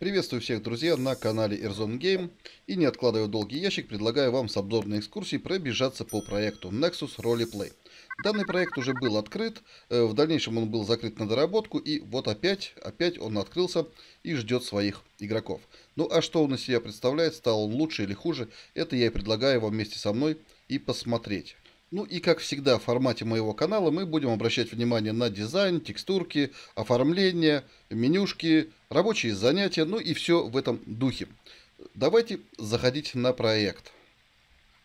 Приветствую всех, друзья, на канале Airzone Game. И не откладывая долгий ящик, предлагаю вам с обзорной экскурсией пробежаться по проекту Nexus Roleplay. Данный проект уже был открыт, э, в дальнейшем он был закрыт на доработку, и вот опять, опять он открылся и ждет своих игроков. Ну а что он из себя представляет, стал он лучше или хуже, это я и предлагаю вам вместе со мной и посмотреть. Ну и как всегда в формате моего канала мы будем обращать внимание на дизайн, текстурки, оформление, менюшки, рабочие занятия, ну и все в этом духе. Давайте заходить на проект.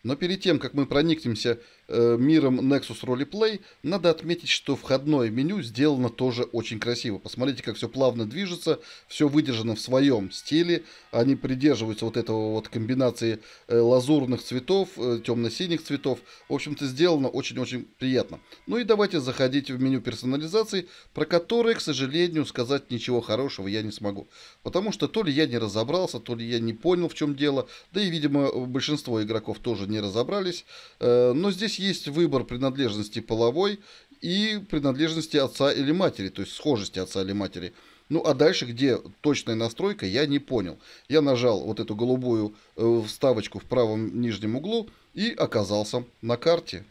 Но перед тем, как мы проникнемся Э, миром Nexus Roleplay, надо отметить, что входное меню сделано тоже очень красиво. Посмотрите, как все плавно движется, все выдержано в своем стиле. Они придерживаются вот этого вот комбинации э, лазурных цветов, э, темно-синих цветов. В общем-то, сделано очень-очень приятно. Ну и давайте заходить в меню персонализации, про которое, к сожалению, сказать ничего хорошего я не смогу. Потому что то ли я не разобрался, то ли я не понял, в чем дело. Да и, видимо, большинство игроков тоже не разобрались. но здесь здесь есть выбор принадлежности половой и принадлежности отца или матери, то есть схожести отца или матери. Ну а дальше, где точная настройка, я не понял. Я нажал вот эту голубую э, вставочку в правом нижнем углу и оказался на карте.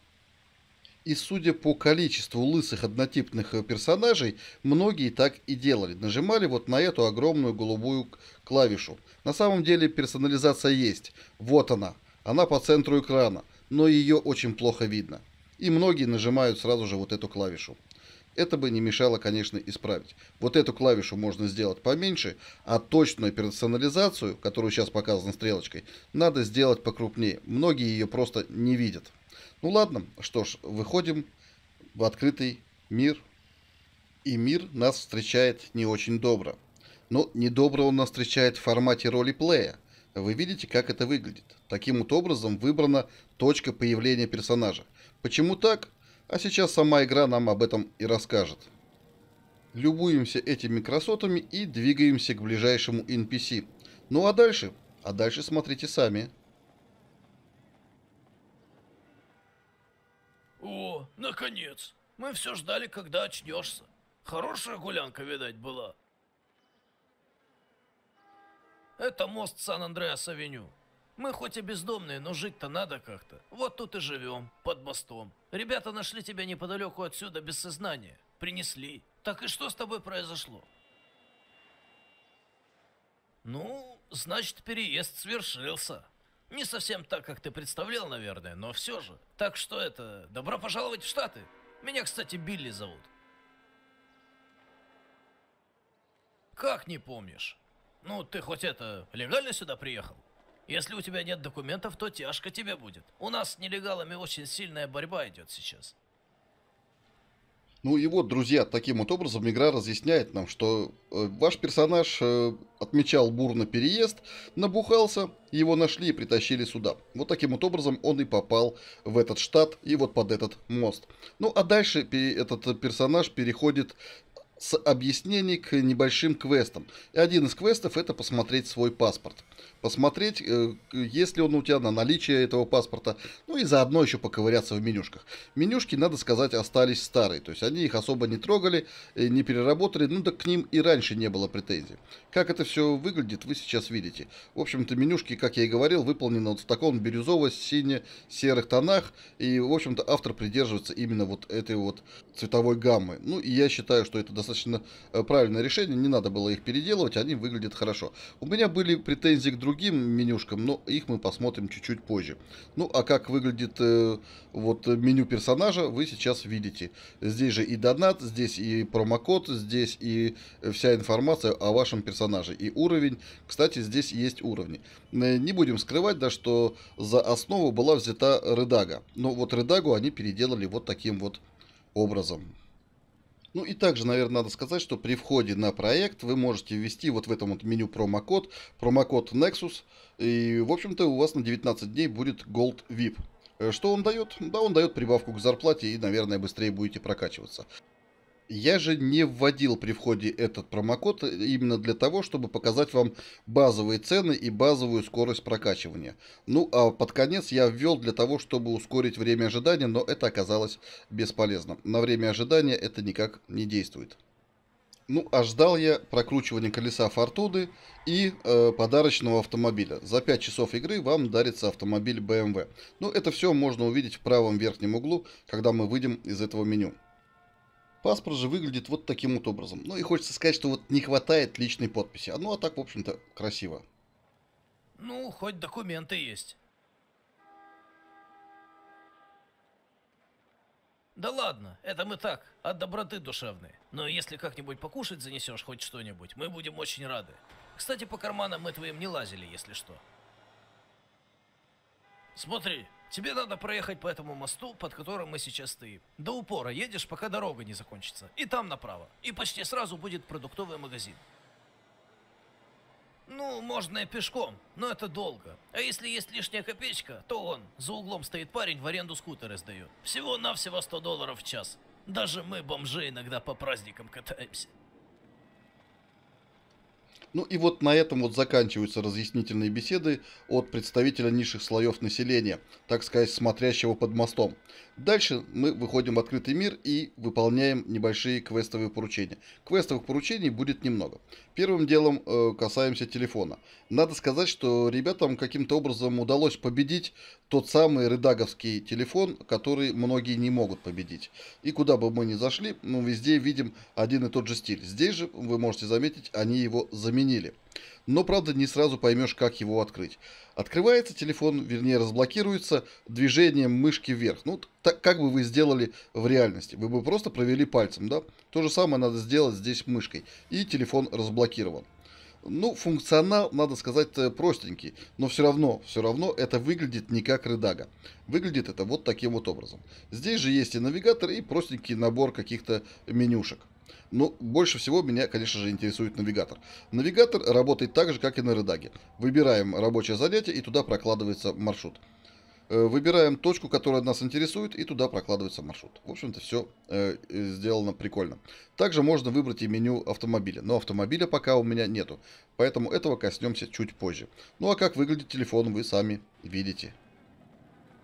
И судя по количеству лысых однотипных э, персонажей, многие так и делали. Нажимали вот на эту огромную голубую клавишу. На самом деле персонализация есть. Вот она. Она по центру экрана но ее очень плохо видно. И многие нажимают сразу же вот эту клавишу. Это бы не мешало, конечно, исправить. Вот эту клавишу можно сделать поменьше, а точную персонализацию, которую сейчас показано стрелочкой, надо сделать покрупнее. Многие ее просто не видят. Ну ладно, что ж, выходим в открытый мир. И мир нас встречает не очень добро. Но недобро он нас встречает в формате роли плея. Вы видите, как это выглядит. Таким вот образом выбрана точка появления персонажа. Почему так? А сейчас сама игра нам об этом и расскажет. Любуемся этими красотами и двигаемся к ближайшему NPC. Ну а дальше? А дальше смотрите сами. О, наконец! Мы все ждали, когда очнешься. Хорошая гулянка, видать, была. Это мост Сан-Андреас-Авеню. Мы хоть и бездомные, но жить-то надо как-то. Вот тут и живем, под мостом. Ребята нашли тебя неподалеку отсюда без сознания. Принесли. Так и что с тобой произошло? Ну, значит, переезд свершился. Не совсем так, как ты представлял, наверное, но все же. Так что это, добро пожаловать в Штаты. Меня, кстати, Билли зовут. Как не помнишь? Ну, ты хоть это, легально сюда приехал? Если у тебя нет документов, то тяжко тебе будет. У нас с нелегалами очень сильная борьба идет сейчас. Ну и вот, друзья, таким вот образом игра разъясняет нам, что э, ваш персонаж э, отмечал бурно переезд, набухался, его нашли и притащили сюда. Вот таким вот образом он и попал в этот штат и вот под этот мост. Ну а дальше этот персонаж переходит с объяснений к небольшим квестам. И один из квестов это посмотреть свой паспорт. Посмотреть, э, есть ли он у тебя на наличие этого паспорта. Ну и заодно еще поковыряться в менюшках. Менюшки, надо сказать, остались старые. То есть они их особо не трогали, э, не переработали. Ну так к ним и раньше не было претензий. Как это все выглядит, вы сейчас видите. В общем-то, менюшки, как я и говорил, выполнены вот в таком бирюзово-сине-серых тонах. И, в общем-то, автор придерживается именно вот этой вот цветовой гаммы. Ну и я считаю, что это достаточно достаточно э, правильное решение, не надо было их переделывать, они выглядят хорошо. У меня были претензии к другим менюшкам, но их мы посмотрим чуть-чуть позже. Ну, а как выглядит э, вот меню персонажа, вы сейчас видите. Здесь же и донат, здесь и промокод, здесь и э, вся информация о вашем персонаже. И уровень, кстати, здесь есть уровни. Э, не будем скрывать, да, что за основу была взята Редага. Но вот Редагу они переделали вот таким вот образом. Ну и также, наверное, надо сказать, что при входе на проект вы можете ввести вот в этом вот меню промокод, промокод Nexus, и, в общем-то, у вас на 19 дней будет Gold VIP. Э, что он дает? Да, он дает прибавку к зарплате и, наверное, быстрее будете прокачиваться. Я же не вводил при входе этот промокод э, именно для того, чтобы показать вам базовые цены и базовую скорость прокачивания. Ну а под конец я ввел для того, чтобы ускорить время ожидания, но это оказалось бесполезным. На время ожидания это никак не действует. Ну, а ждал я прокручивания колеса Фортуды и э, подарочного автомобиля. За 5 часов игры вам дарится автомобиль BMW. Ну, это все можно увидеть в правом верхнем углу, когда мы выйдем из этого меню. Паспорт же выглядит вот таким вот образом. Ну и хочется сказать, что вот не хватает личной подписи. А ну а так, в общем-то, красиво. Ну, хоть документы есть. Да ладно, это мы так, от доброты душевной. Но если как-нибудь покушать занесешь хоть что-нибудь, мы будем очень рады. Кстати, по карманам мы твоим не лазили, если что. Смотри, Тебе надо проехать по этому мосту, под которым мы сейчас стоим. До упора едешь, пока дорога не закончится. И там направо. И почти сразу будет продуктовый магазин. Ну, можно и пешком, но это долго. А если есть лишняя копеечка, то он. За углом стоит парень, в аренду скутеры сдает. Всего-навсего 100 долларов в час. Даже мы, бомжи, иногда по праздникам катаемся. Ну и вот на этом вот заканчиваются разъяснительные беседы от представителя низших слоев населения, так сказать, смотрящего под мостом. Дальше мы выходим в открытый мир и выполняем небольшие квестовые поручения. Квестовых поручений будет немного. Первым делом э, касаемся телефона. Надо сказать, что ребятам каким-то образом удалось победить тот самый рыдаговский телефон, который многие не могут победить. И куда бы мы ни зашли, мы везде видим один и тот же стиль. Здесь же, вы можете заметить, они его заменили но, правда, не сразу поймешь, как его открыть. Открывается телефон, вернее, разблокируется движением мышки вверх. Ну, так как бы вы сделали в реальности? Вы бы просто провели пальцем, да? То же самое надо сделать здесь мышкой, и телефон разблокирован. Ну, функционал, надо сказать, э, простенький, но все равно, все равно это выглядит не как Redага. Выглядит это вот таким вот образом. Здесь же есть и навигатор, и простенький набор каких-то менюшек. Но ну, больше всего меня, конечно же, интересует навигатор. Навигатор работает так же, как и на Редаге. Выбираем рабочее занятие и туда прокладывается маршрут. Э, выбираем точку, которая нас интересует, и туда прокладывается маршрут. В общем-то, все э, э, сделано прикольно. Также можно выбрать и меню автомобиля. Но автомобиля пока у меня нету. Поэтому этого коснемся чуть позже. Ну а как выглядит телефон, вы сами видите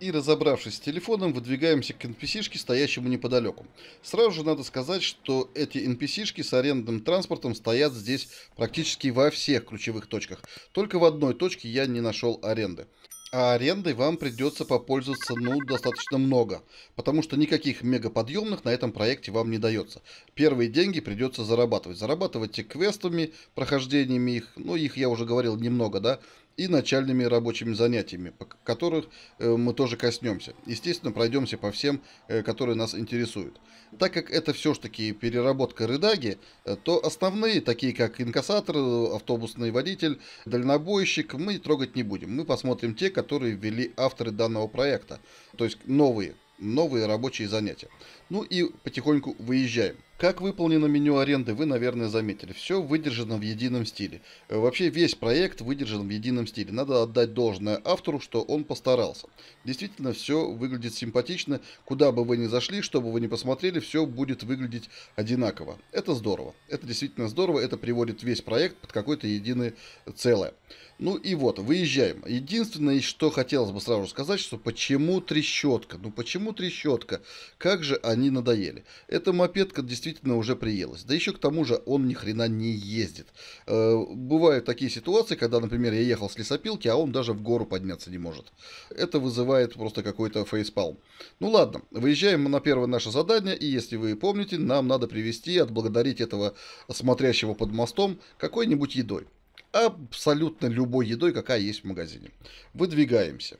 и, разобравшись с телефоном, выдвигаемся к NPC-шке, стоящему неподалеку. Сразу же надо сказать, что эти NPC-шки с арендным транспортом стоят здесь практически во всех ключевых точках. Только в одной точке я не нашел аренды. А арендой вам придется попользоваться, ну, достаточно много, потому что никаких мегаподъемных на этом проекте вам не дается. Первые деньги придется зарабатывать. Зарабатывайте квестами, прохождениями их, ну, их я уже говорил немного, да, и начальными рабочими занятиями, которых э, мы тоже коснемся. Естественно, пройдемся по всем, э, которые нас интересуют. Так как это все-таки переработка рыдаги, э, то основные, такие как инкассатор, автобусный водитель, дальнобойщик, мы трогать не будем. Мы посмотрим те, которые ввели авторы данного проекта, то есть новые новые рабочие занятия. Ну и потихоньку выезжаем. Как выполнено меню аренды, вы, наверное, заметили. Все выдержано в едином стиле. Э, вообще весь проект выдержан в едином стиле. Надо отдать должное автору, что он постарался. Действительно, все выглядит симпатично. Куда бы вы ни зашли, что бы вы ни посмотрели, все будет выглядеть одинаково. Это здорово. Это действительно здорово. Это приводит весь проект под какое-то единое целое. Ну и вот, выезжаем. Единственное, что хотелось бы сразу сказать, что почему трещотка? Ну почему трещотка? Как же они надоели. Эта мопедка действительно уже приелась. Да еще к тому же он ни хрена не ездит. Э, бывают такие ситуации, когда, например, я ехал с лесопилки, а он даже в гору подняться не может. Это вызывает просто какой-то фейспалм. Ну ладно, выезжаем на первое наше задание, и если вы помните, нам надо привести, отблагодарить этого смотрящего под мостом какой-нибудь едой абсолютно любой едой, какая есть в магазине. Выдвигаемся.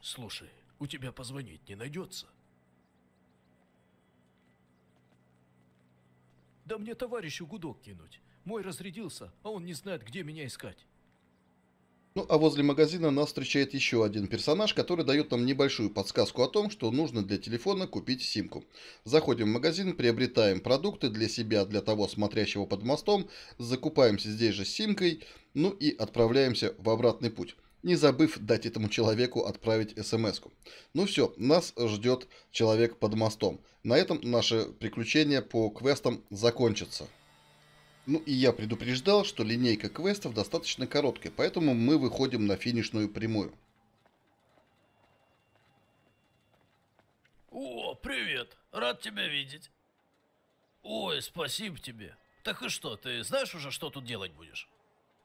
Слушай, у тебя позвонить не найдется? Да мне товарищу гудок кинуть. Мой разрядился, а он не знает, где меня искать. Ну а возле магазина нас встречает еще один персонаж, который дает нам небольшую подсказку о том, что нужно для телефона купить симку. Заходим в магазин, приобретаем продукты для себя, для того смотрящего под мостом, закупаемся здесь же симкой, ну и отправляемся в обратный путь не забыв дать этому человеку отправить смс -ку. Ну все, нас ждет человек под мостом. На этом наше приключение по квестам закончится. Ну и я предупреждал, что линейка квестов достаточно короткая, поэтому мы выходим на финишную прямую. О, привет! Рад тебя видеть. Ой, спасибо тебе. Так и что, ты знаешь уже, что тут делать будешь?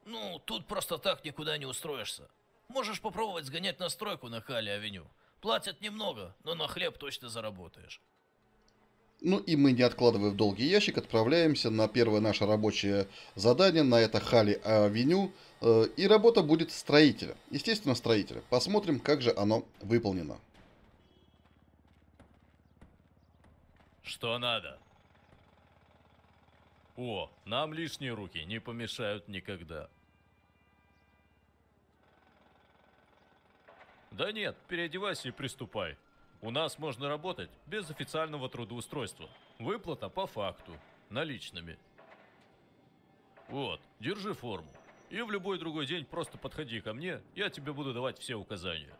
Ну, тут просто так никуда не устроишься. Можешь попробовать сгонять на стройку на Хали-авеню. Платят немного, но на хлеб точно заработаешь. Ну и мы, не откладывая в долгий ящик, отправляемся на первое наше рабочее задание, на это Хали-авеню. Э, и работа будет строителя. Естественно, строителя. Посмотрим, как же оно выполнено. Что надо? О, нам лишние руки не помешают никогда. Да нет, переодевайся и приступай. У нас можно работать без официального трудоустройства. Выплата по факту, наличными. Вот, держи форму. И в любой другой день просто подходи ко мне, я тебе буду давать все указания.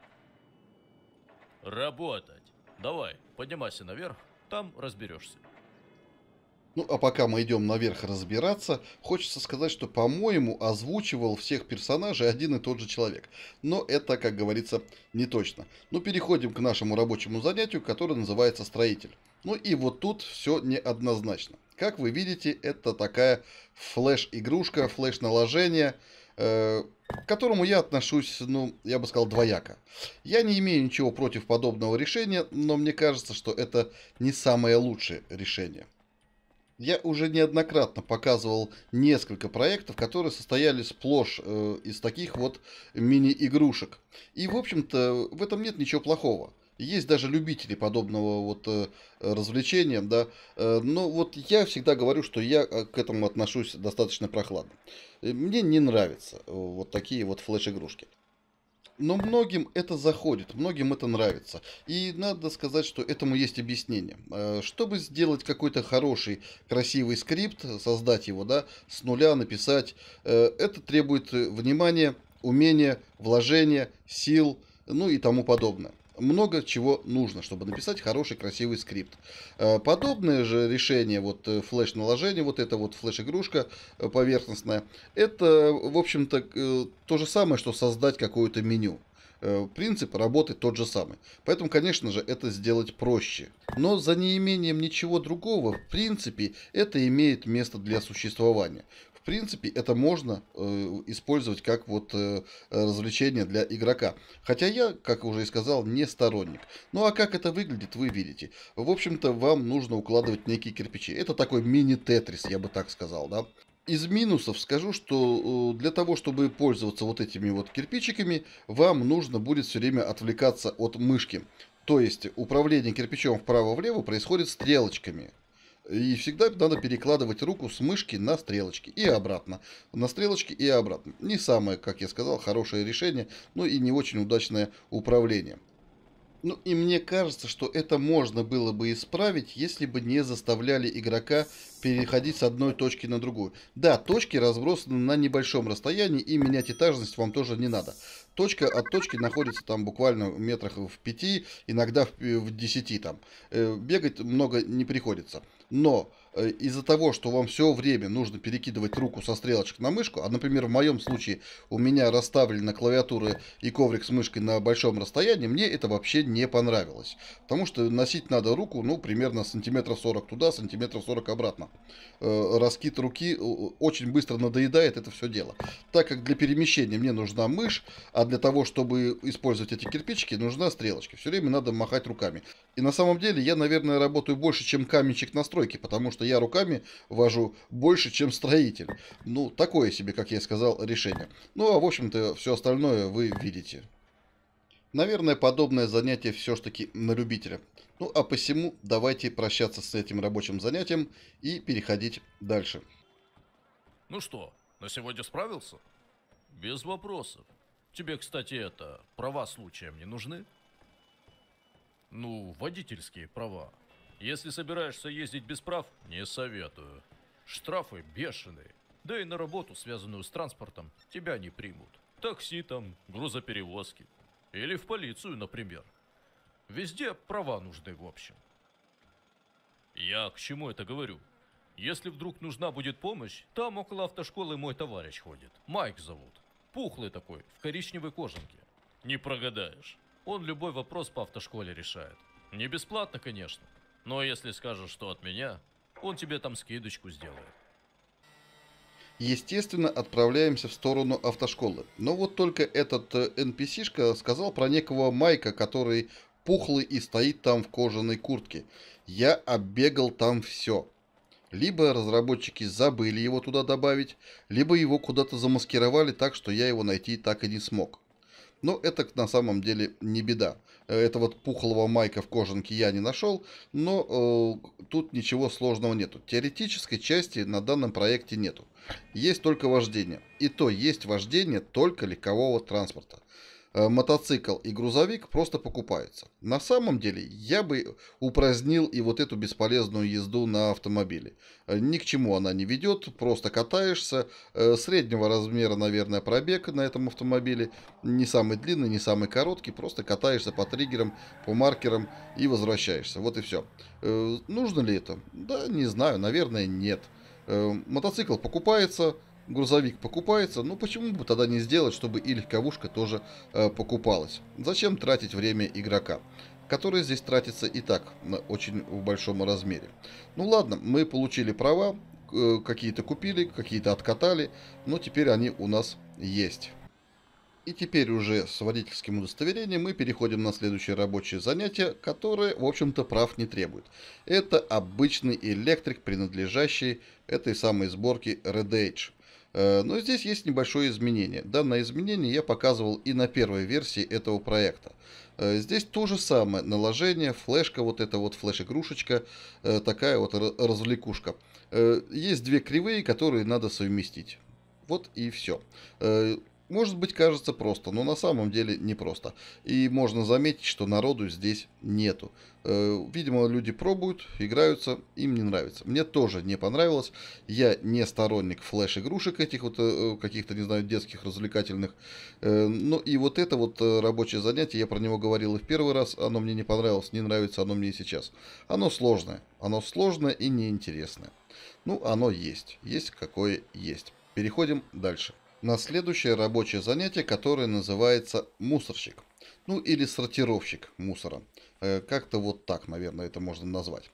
Работать. Давай, поднимайся наверх, там разберешься. Ну, а пока мы идем наверх разбираться, хочется сказать, что, по-моему, озвучивал всех персонажей один и тот же человек. Но это, как говорится, не точно. Ну, переходим к нашему рабочему занятию, которое называется «Строитель». Ну и вот тут все неоднозначно. Как вы видите, это такая флеш-игрушка, флеш-наложение, э, к которому я отношусь, ну, я бы сказал, двояко. Я не имею ничего против подобного решения, но мне кажется, что это не самое лучшее решение. Я уже неоднократно показывал несколько проектов, которые состояли сплошь э, из таких вот мини-игрушек. И, в общем-то, в этом нет ничего плохого. Есть даже любители подобного вот э, развлечения, да. Э, но вот я всегда говорю, что я э, к этому отношусь достаточно прохладно. Э, мне не нравятся э, вот такие вот флеш-игрушки но многим это заходит, многим это нравится. И надо сказать, что этому есть объяснение. Э, чтобы сделать какой-то хороший, красивый скрипт, создать его, да, с нуля написать, э, это требует э, внимания, умения, вложения, сил, ну и тому подобное много чего нужно, чтобы написать хороший, красивый скрипт. Э, подобное же решение, вот э, флеш-наложение, вот эта вот флеш-игрушка э, поверхностная, это, в общем-то, то же самое, что создать какое-то меню принцип работы тот же самый. Поэтому, конечно же, это сделать проще. Но за неимением ничего другого, в принципе, это имеет место для существования принципе, это можно э, использовать как вот э, развлечение для игрока. Хотя я, как уже и сказал, не сторонник. Ну а как это выглядит, вы видите. В общем-то, вам нужно укладывать некие кирпичи. Это такой мини-тетрис, я бы так сказал, да. Из минусов скажу, что э, для того, чтобы пользоваться вот этими вот кирпичиками, вам нужно будет все время отвлекаться от мышки. То есть управление кирпичом вправо-влево происходит стрелочками. И всегда надо перекладывать руку с мышки на стрелочки и обратно. На стрелочки и обратно. Не самое, как я сказал, хорошее решение, но и не очень удачное управление. Ну и мне кажется, что это можно было бы исправить, если бы не заставляли игрока переходить с одной точки на другую. Да, точки разбросаны на небольшом расстоянии и менять этажность вам тоже не надо. Точка от точки находится там буквально в метрах в пяти, иногда в, э, десяти там. Э, бегать много не приходится но Э, из-за того, что вам все время нужно перекидывать руку со стрелочек на мышку, а, например, в моем случае у меня расставлены клавиатуры и коврик с мышкой на большом расстоянии, мне это вообще не понравилось. Потому что носить надо руку, ну, примерно сантиметров 40 туда, сантиметров 40 обратно. Э, раскид руки э, очень быстро надоедает это все дело. Так как для перемещения мне нужна мышь, а для того, чтобы использовать эти кирпичики, нужна стрелочка. Все время надо махать руками. И на самом деле я, наверное, работаю больше, чем каменщик настройки, потому что я руками вожу больше, чем строитель. Ну, такое себе, как я сказал, решение. Ну, а в общем-то, все остальное вы видите. Наверное, подобное занятие все-таки на любителя. Ну, а посему давайте прощаться с этим рабочим занятием и переходить дальше. Ну что, на сегодня справился? Без вопросов. Тебе, кстати, это, права случаем не нужны? Ну, водительские права. Если собираешься ездить без прав, не советую. Штрафы бешеные. Да и на работу, связанную с транспортом, тебя не примут. Такси там, грузоперевозки. Или в полицию, например. Везде права нужны, в общем. Я к чему это говорю? Если вдруг нужна будет помощь, там около автошколы мой товарищ ходит. Майк зовут. Пухлый такой, в коричневой кожанке. Не прогадаешь. Он любой вопрос по автошколе решает. Не бесплатно, конечно. Но если скажешь, что от меня, он тебе там скидочку сделает. Естественно, отправляемся в сторону автошколы. Но вот только этот NPC-шка э, сказал про некого Майка, который пухлый и стоит там в кожаной куртке. Я оббегал там все. Либо разработчики забыли его туда добавить, либо его куда-то замаскировали так, что я его найти так и не смог. Но ну, это на самом деле не беда. Э, это вот пухлого майка в кожанке я не нашел, но э, тут ничего сложного нету. Теоретической части на данном проекте нету. Есть только вождение. И то есть вождение только легкового транспорта. Э, мотоцикл и грузовик просто покупаются. На самом деле я бы упразднил и вот эту бесполезную езду на автомобиле. Э, ни к чему она не ведет, просто катаешься. Э, среднего размера, наверное, пробег на этом автомобиле. Не самый длинный, не самый короткий, просто катаешься по триггерам, по маркерам и возвращаешься. Вот и все. Нужно ли это? Да, не знаю, наверное, нет. Мотоцикл покупается, грузовик покупается, ну почему бы тогда не сделать, чтобы и легковушка тоже э, покупалась? Зачем тратить время игрока? который здесь тратится и так на очень в большом размере. Ну ладно, мы получили права, э, какие-то купили, какие-то откатали, но теперь они у нас есть. И теперь уже с водительским удостоверением мы переходим на следующее рабочее занятие, которое, в общем-то, прав не требует. Это обычный электрик, принадлежащий этой самой сборке Red Age. Э, но здесь есть небольшое изменение. Данное изменение я показывал и на первой версии этого проекта. Э, здесь то же самое, наложение, флешка, вот эта вот флеш-игрушечка, э, такая вот развлекушка. Есть две кривые, которые надо совместить. Вот и все. Может быть, кажется просто, но на самом деле не просто. И можно заметить, что народу здесь нету. Э, видимо, люди пробуют, играются, им не нравится. Мне тоже не понравилось. Я не сторонник флеш-игрушек этих вот э, каких-то, не знаю, детских, развлекательных. Э, ну и вот это вот рабочее занятие, я про него говорил и в первый раз, оно мне не понравилось, не нравится оно мне и сейчас. Оно сложное, оно сложное и неинтересное. Ну, оно есть, есть какое есть. Переходим дальше на следующее рабочее занятие, которое называется мусорщик. Ну или сортировщик мусора. Э, как-то вот так, наверное, это можно назвать.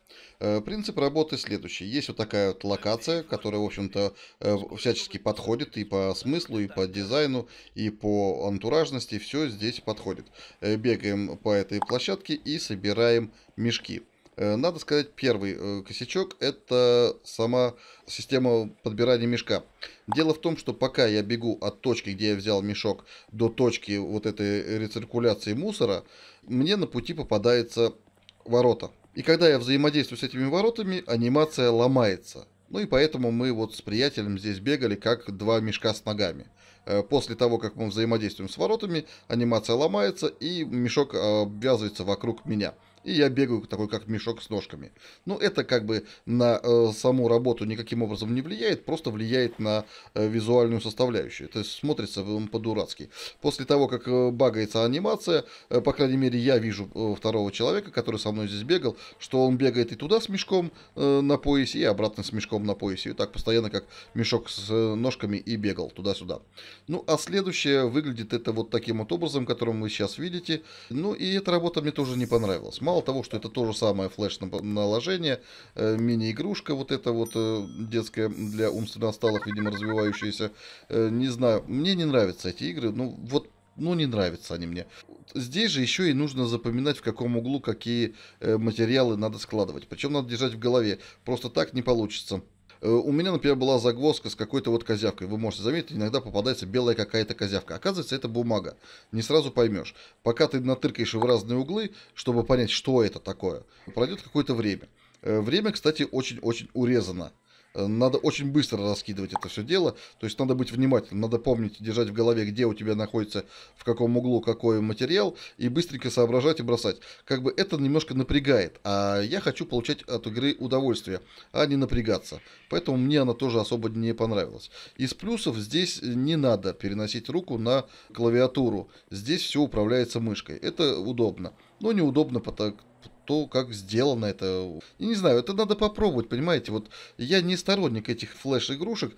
Э, принцип работы следующий. Есть вот такая вот локация, которая, в общем-то, э, всячески подходит и по смыслу, и по дизайну, и по антуражности. Все здесь подходит. Бегаем по этой площадке и собираем мешки. Э, надо сказать, первый э, косячок – это сама система подбирания мешка. Дело в том, что пока я бегу от точки, где я взял мешок, до точки вот этой рециркуляции мусора, мне на пути попадается ворота. И когда я взаимодействую с этими воротами, анимация ломается. Ну и поэтому мы вот с приятелем здесь бегали как два мешка с ногами. Э, после того, как мы взаимодействуем с воротами, анимация ломается и мешок обвязывается вокруг меня и я бегаю такой, как мешок с ножками. Ну, это как бы на э, саму работу никаким образом не влияет, просто влияет на э, визуальную составляющую. То есть смотрится э, по-дурацки. После того, как э, багается анимация, э, по крайней мере, я вижу э, второго человека, который со мной здесь бегал, что он бегает и туда с мешком э, на поясе, и обратно с мешком на поясе. И так постоянно, как мешок с э, ножками, и бегал туда-сюда. Ну, а следующее выглядит это вот таким вот образом, которым вы сейчас видите. Ну, и эта работа мне тоже не понравилась. Мало того, что это то же самое флеш-наложение, э, мини-игрушка вот эта вот э, детская для умственно отсталых, видимо, развивающаяся. Э, не знаю, мне не нравятся эти игры, ну вот ну, не нравятся они мне. Здесь же еще и нужно запоминать, в каком углу какие материалы надо складывать. Причем надо держать в голове. Просто так не получится. Э, у меня, например, была загвоздка с какой-то вот козявкой. Вы можете заметить, иногда попадается белая какая-то козявка. Оказывается, это бумага. Не сразу поймешь. Пока ты натыркаешь в разные углы, чтобы понять, что это такое, пройдет какое-то время. Э, время, кстати, очень-очень урезано Э, надо очень быстро раскидывать это все дело, то есть надо быть внимательным, надо помнить, держать в голове, где у тебя находится, в каком углу какой материал, и быстренько соображать и бросать. Как бы это немножко напрягает, а я хочу получать от игры удовольствие, а не напрягаться. Поэтому мне она тоже особо не понравилась. Из плюсов здесь не надо переносить руку на клавиатуру, здесь все управляется мышкой, это удобно. Но неудобно, по так то, как сделано это. Я не знаю, это надо попробовать, понимаете? Вот я не сторонник этих флеш-игрушек,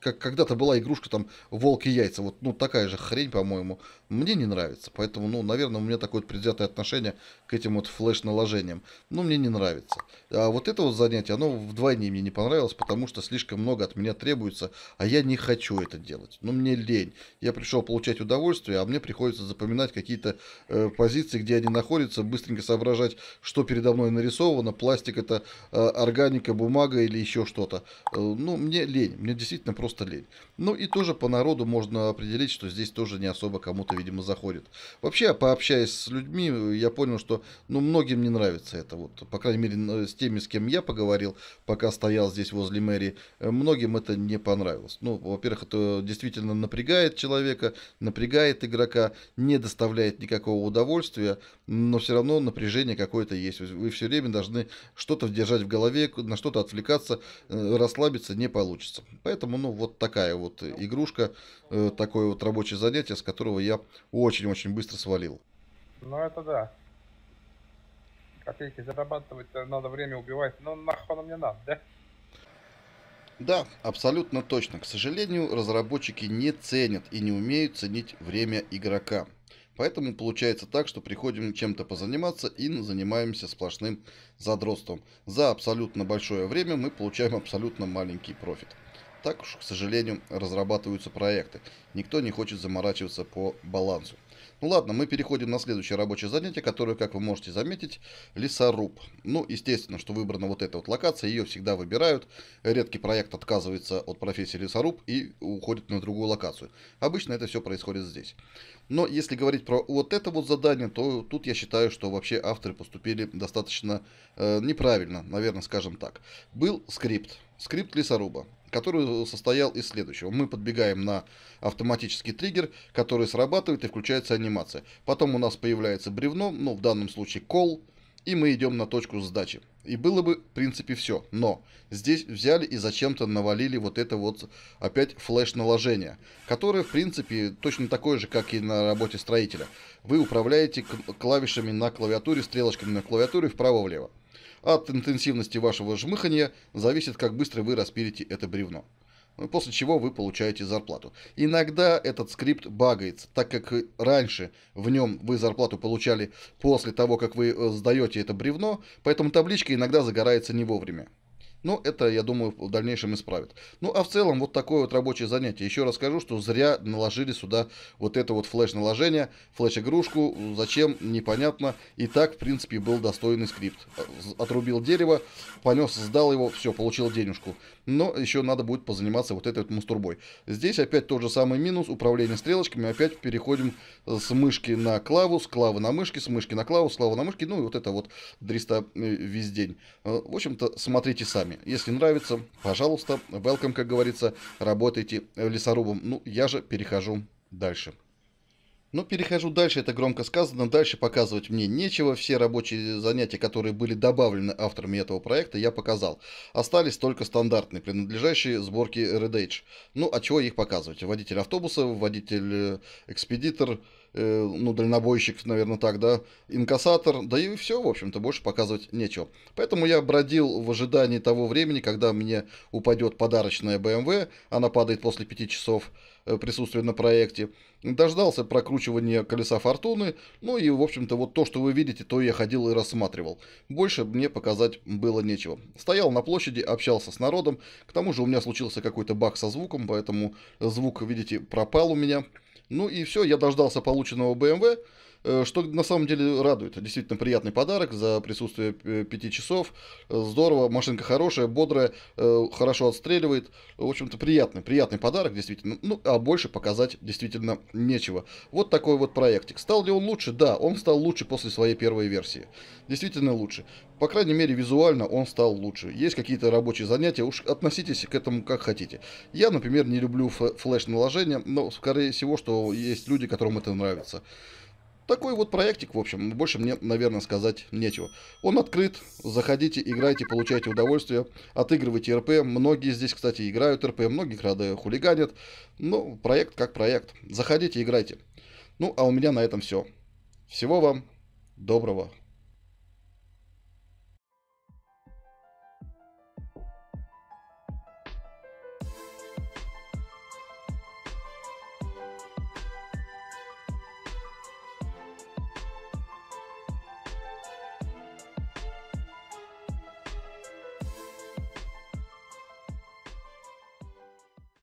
как когда-то была игрушка там «Волк и яйца», вот ну такая же хрень, по-моему мне не нравится. Поэтому, ну, наверное, у меня такое вот предвзятое отношение к этим вот флеш-наложениям. Ну, мне не нравится. А вот это вот занятие, оно вдвойне мне не понравилось, потому что слишком много от меня требуется, а я не хочу это делать. Ну, мне лень. Я пришел получать удовольствие, а мне приходится запоминать какие-то э, позиции, где они находятся, быстренько соображать, что передо мной нарисовано. Пластик это э, органика, бумага или еще что-то. Э, ну, мне лень. Мне действительно просто лень. Ну, и тоже по народу можно определить, что здесь тоже не особо кому-то видимо, заходит. Вообще, пообщаясь с людьми, я понял, что, ну, многим не нравится это. Вот, по крайней мере, с теми, с кем я поговорил, пока стоял здесь возле мэрии, э, многим это не понравилось. Ну, во-первых, это действительно напрягает человека, напрягает игрока, не доставляет никакого удовольствия, но все равно напряжение какое-то есть. Вы все время должны что-то держать в голове, на что-то отвлекаться, э, расслабиться не получится. Поэтому, ну, вот такая вот э, игрушка Э, такое вот рабочее занятие, с которого я очень-очень быстро свалил. Ну это да. Копейки зарабатывать э, надо время убивать. Ну нахуй оно мне надо, да? Да, абсолютно точно. К сожалению, разработчики не ценят и не умеют ценить время игрока. Поэтому получается так, что приходим чем-то позаниматься и занимаемся сплошным задротством. За абсолютно большое время мы получаем абсолютно маленький профит. Так уж, к сожалению, разрабатываются проекты. Никто не хочет заморачиваться по балансу. Ну ладно, мы переходим на следующее рабочее занятие, которое, как вы можете заметить, лесоруб. Ну, естественно, что выбрана вот эта вот локация, ее всегда выбирают. Редкий проект отказывается от профессии лесоруб и уходит на другую локацию. Обычно это все происходит здесь. Но если говорить про вот это вот задание, то тут я считаю, что вообще авторы поступили достаточно э, неправильно, наверное, скажем так. Был скрипт, скрипт лесоруба который э, состоял из следующего. Мы подбегаем на автоматический триггер, который срабатывает и включается анимация. Потом у нас появляется бревно, ну в данном случае кол, и мы идем на точку сдачи. И было бы, в принципе, все. Но здесь взяли и зачем-то навалили вот это вот опять флеш-наложение, которое, в принципе, точно такое же, как и на работе строителя. Вы управляете клавишами на клавиатуре, стрелочками на клавиатуре вправо-влево. От интенсивности вашего жмыхания зависит, как быстро вы распилите это бревно. Ну, после чего вы получаете зарплату. Иногда этот скрипт багается, так как раньше в нем вы зарплату получали после того, как вы э, сдаете это бревно, поэтому табличка иногда загорается не вовремя. Но ну, это, я думаю, в дальнейшем исправит. Ну, а в целом, вот такое вот рабочее занятие. Еще раз скажу, что зря наложили сюда вот это вот флеш-наложение, флеш-игрушку. Зачем, непонятно. И так, в принципе, был достойный скрипт. А, отрубил дерево, понес, сдал его, все, получил денежку. Но еще надо будет позаниматься вот этой вот мастурбой. Здесь опять тот же самый минус, управление стрелочками. Опять переходим э, с мышки на клаву, с клавы на мышки, с мышки на клаву, с клавы на мышки. Ну, и вот это вот дриста э, весь день. Э, в общем-то, смотрите сами. Если нравится, пожалуйста, welcome, как говорится, работайте лесорубом. Ну, я же перехожу дальше. Ну, перехожу дальше, это громко сказано, дальше показывать мне нечего, все рабочие занятия, которые были добавлены авторами этого проекта, я показал. Остались только стандартные, принадлежащие сборке Red Age. Ну, а чего их показывать? Водитель автобуса, водитель-экспедитор, э, Э, ну, дальнобойщик, наверное, так, да, инкассатор, да и все, в общем-то, больше показывать нечего. Поэтому я бродил в ожидании того времени, когда мне упадет подарочная BMW, эм она падает после 5 часов э, присутствия на проекте, дождался прокручивания колеса фортуны, ну и, в общем-то, вот то, что вы видите, то я ходил и рассматривал. Больше мне показать было нечего. Стоял на площади, общался с народом, к тому же у меня случился какой-то баг со звуком, поэтому звук, видите, пропал у меня. Ну и все, я дождался полученного BMW, Э, что на самом деле радует. Действительно приятный подарок за присутствие 5 часов. Э, здорово, машинка хорошая, бодрая, э, хорошо отстреливает. В общем-то, приятный, приятный подарок, действительно. Ну, а больше показать действительно нечего. Вот такой вот проектик. Стал ли он лучше? Да, он стал лучше после своей первой версии. Действительно лучше. По крайней мере, визуально он стал лучше. Есть какие-то рабочие занятия, уж относитесь к этому как хотите. Я, например, не люблю флеш-наложения, но, скорее всего, что есть люди, которым это нравится. Такой вот проектик, в общем, больше мне, наверное, сказать нечего. Он открыт, заходите, играйте, получайте удовольствие, отыгрывайте РП. Многие здесь, кстати, играют РП, многих рады хулиганят. Ну, проект как проект. Заходите, играйте. Ну, а у меня на этом все. Всего вам доброго.